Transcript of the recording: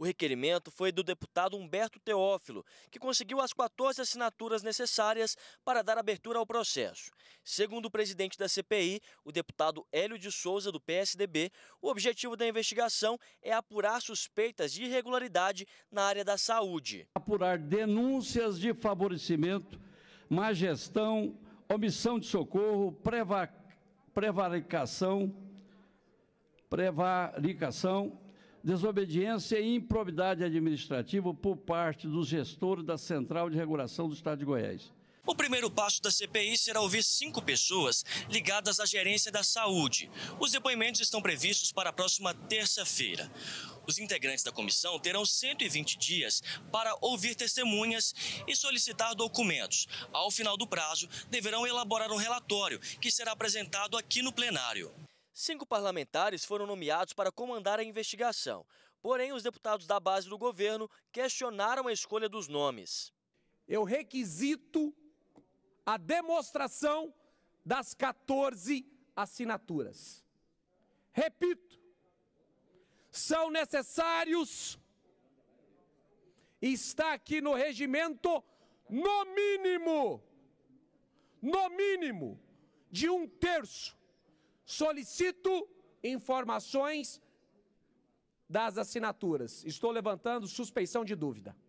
O requerimento foi do deputado Humberto Teófilo, que conseguiu as 14 assinaturas necessárias para dar abertura ao processo. Segundo o presidente da CPI, o deputado Hélio de Souza, do PSDB, o objetivo da investigação é apurar suspeitas de irregularidade na área da saúde. Apurar denúncias de favorecimento, má gestão, omissão de socorro, prevaricação prevaricação desobediência e improbidade administrativa por parte dos gestores da Central de Regulação do Estado de Goiás. O primeiro passo da CPI será ouvir cinco pessoas ligadas à gerência da saúde. Os depoimentos estão previstos para a próxima terça-feira. Os integrantes da comissão terão 120 dias para ouvir testemunhas e solicitar documentos. Ao final do prazo, deverão elaborar um relatório que será apresentado aqui no plenário. Cinco parlamentares foram nomeados para comandar a investigação, porém, os deputados da base do governo questionaram a escolha dos nomes. Eu requisito a demonstração das 14 assinaturas. Repito, são necessários, está aqui no regimento, no mínimo, no mínimo, de um terço solicito informações das assinaturas. Estou levantando suspeição de dúvida.